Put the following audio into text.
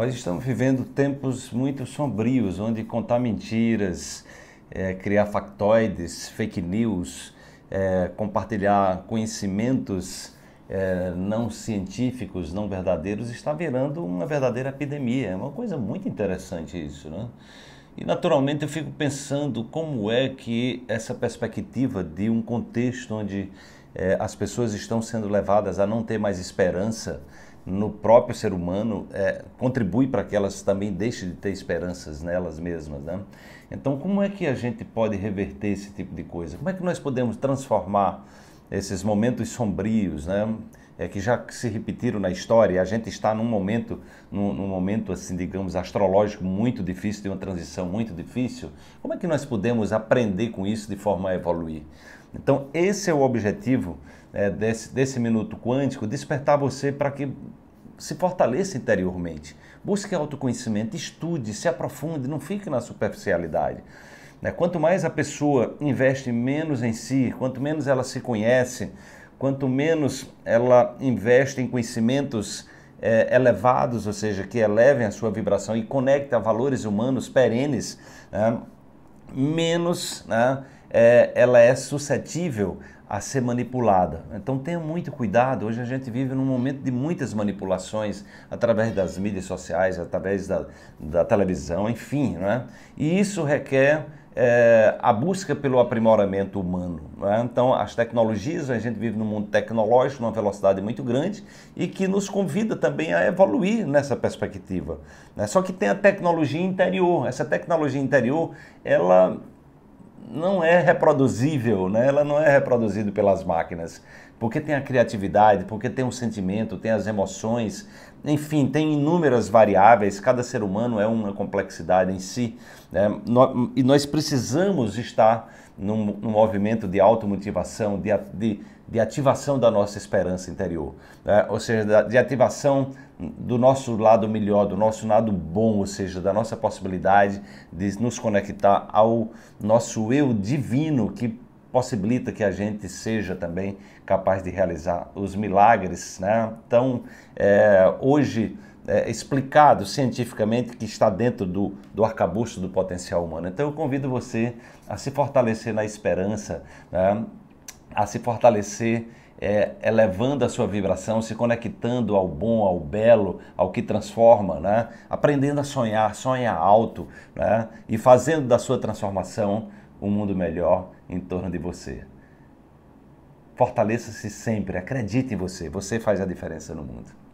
Nós estamos vivendo tempos muito sombrios, onde contar mentiras, é, criar factoides, fake news, é, compartilhar conhecimentos é, não científicos, não verdadeiros, está virando uma verdadeira epidemia. É uma coisa muito interessante isso, né? E naturalmente eu fico pensando como é que essa perspectiva de um contexto onde é, as pessoas estão sendo levadas a não ter mais esperança, no próprio ser humano é, contribui para que elas também deixem de ter esperanças nelas mesmas. Né? Então, como é que a gente pode reverter esse tipo de coisa? Como é que nós podemos transformar esses momentos sombrios, né? É, que já se repetiram na história. A gente está num momento, num, num, momento assim, digamos, astrológico muito difícil, de uma transição muito difícil. Como é que nós podemos aprender com isso de forma a evoluir? Então, esse é o objetivo é, desse, desse minuto quântico, despertar você para que se fortaleça interiormente. Busque autoconhecimento, estude, se aprofunde, não fique na superficialidade. Né? Quanto mais a pessoa investe menos em si, quanto menos ela se conhece, quanto menos ela investe em conhecimentos é, elevados, ou seja, que elevem a sua vibração e conecta a valores humanos perenes, né? menos né? é, ela é suscetível a ser manipulada. Então tenha muito cuidado. Hoje a gente vive num momento de muitas manipulações através das mídias sociais, através da, da televisão, enfim. Né? E isso requer é, a busca pelo aprimoramento humano. Né? Então, as tecnologias, a gente vive num mundo tecnológico, numa velocidade muito grande e que nos convida também a evoluir nessa perspectiva. Né? Só que tem a tecnologia interior. Essa tecnologia interior, ela não é reproduzível, né? ela não é reproduzida pelas máquinas, porque tem a criatividade, porque tem o sentimento, tem as emoções, enfim, tem inúmeras variáveis, cada ser humano é uma complexidade em si, né? e nós precisamos estar num, num movimento de automotivação, de, de de ativação da nossa esperança interior, né? ou seja, de ativação do nosso lado melhor, do nosso lado bom, ou seja, da nossa possibilidade de nos conectar ao nosso eu divino que possibilita que a gente seja também capaz de realizar os milagres né? tão é, hoje é, explicado cientificamente que está dentro do, do arcabouço do potencial humano. Então eu convido você a se fortalecer na esperança, né? a se fortalecer, é, elevando a sua vibração, se conectando ao bom, ao belo, ao que transforma, né? aprendendo a sonhar, sonha alto né? e fazendo da sua transformação um mundo melhor em torno de você. Fortaleça-se sempre, acredite em você, você faz a diferença no mundo.